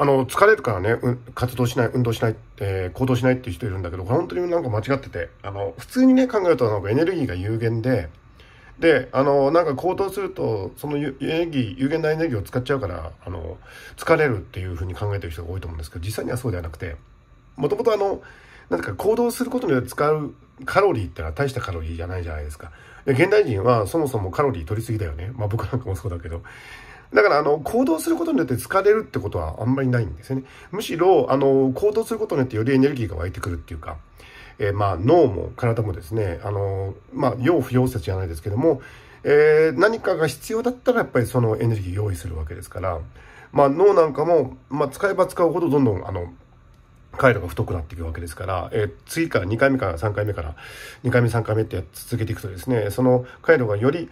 あの、疲れるからね、うん、活動しない、運動しない、えー、行動しないっていう人いるんだけど、本当になんか間違ってて、あの、普通にね、考えるとなんかエネルギーが有限で、で、あの、なんか行動すると、そのエネルギー、有限なエネルギーを使っちゃうから、あの、疲れるっていうふうに考えてる人が多いと思うんですけど、実際にはそうではなくて、もともとあの、なんか行動することによって使うカロリーってのは大したカロリーじゃないじゃないですか。現代人はそもそもカロリー取りすぎだよね。まあ僕なんかもそうだけど。だから、あの、行動することによって疲れるってことはあんまりないんですよね。むしろ、あの、行動することによってよりエネルギーが湧いてくるっていうか、えー、まあ、脳も体もですね、あの、まあ、要不要説じゃないですけども、えー、何かが必要だったらやっぱりそのエネルギー用意するわけですから、まあ、脳なんかも、まあ、使えば使うほどどんどん、あの、回路が太くなっていくわけですから、えー、次から2回目から3回目から2回目3回目って続けていくとですねその回路がより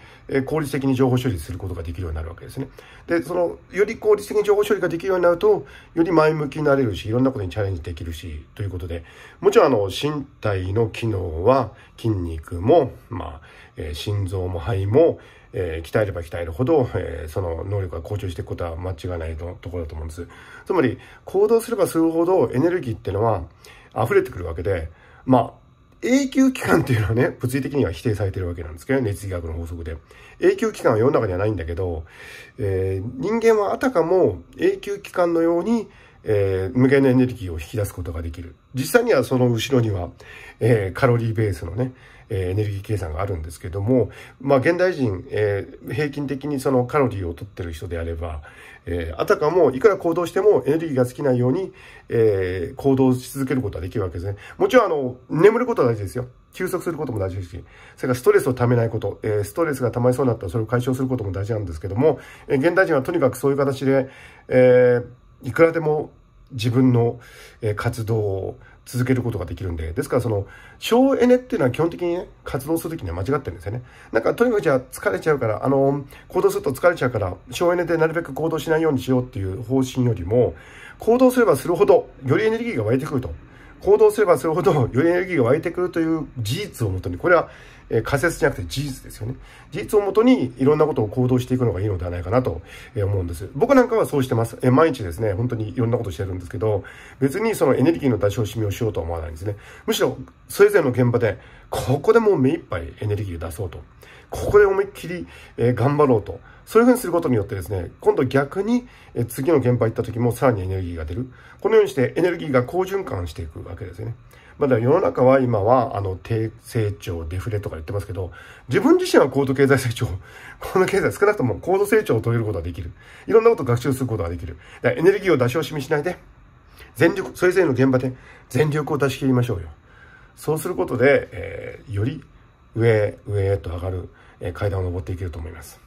効率的に情報処理することができるようになるわけですねでそのより効率的に情報処理ができるようになるとより前向きになれるしいろんなことにチャレンジできるしということでもちろんあの身体の機能は筋肉も、まあえー、心臓も肺も、えー、鍛えれば鍛えるほど、えー、その能力が向上していくことは間違いないのところだと思うんです。つまり、行動すればするほどエネルギーっていうのは溢れてくるわけで、まあ、永久期間っていうのはね、物理的には否定されてるわけなんですけど、熱理学の法則で。永久期間は世の中にはないんだけど、えー、人間はあたかも永久期間のように、えー、無限のエネルギーを引き出すことができる。実際にはその後ろには、えー、カロリーベースのね、えー、エネルギー計算があるんですけども、まあ、現代人、えー、平均的にそのカロリーを取ってる人であれば、えー、あたかもいくら行動してもエネルギーが尽きないように、えー、行動し続けることができるわけですね。もちろん、あの、眠ることは大事ですよ。休息することも大事ですし、それからストレスをためないこと、えー、ストレスが溜まりそうになったらそれを解消することも大事なんですけども、えー、現代人はとにかくそういう形で、えー、いくらでも自分の活動を続けることができるんで、ですからその、省エネっていうのは基本的にね、活動するときには間違ってるんですよね。なんかとにかくじゃあ疲れちゃうから、あの、行動すると疲れちゃうから、省エネでなるべく行動しないようにしようっていう方針よりも、行動すればするほど、よりエネルギーが湧いてくると。行動すればするほど、よりエネルギーが湧いてくるという事実をもとに、これはえ仮説じゃなくて事実ですよね。事実をもとにいろんなことを行動していくのがいいのではないかなと思うんです。僕なんかはそうしてます。え毎日ですね、本当にいろんなことしてるんですけど、別にそのエネルギーの出し惜しみをしようとは思わないんですね。むしろ、それぞれの現場で、ここでもう目いっぱいエネルギーを出そうと。ここで思いっきり、え頑張ろうと。そういうふうにすることによってですね、今度逆に次の現場行った時もさらにエネルギーが出る。このようにしてエネルギーが好循環していくわけですよね。まだ世の中は今は、あの、低成長、デフレとか言ってますけど、自分自身は高度経済成長、高度経済少なくとも高度成長を遂げることができる。いろんなことを学習することができる。だからエネルギーを出し惜しみしないで、全力、それぞれの現場で全力を出し切りましょうよ。そうすることで、えー、より上へ、上へと上がる、えー、階段を登っていけると思います。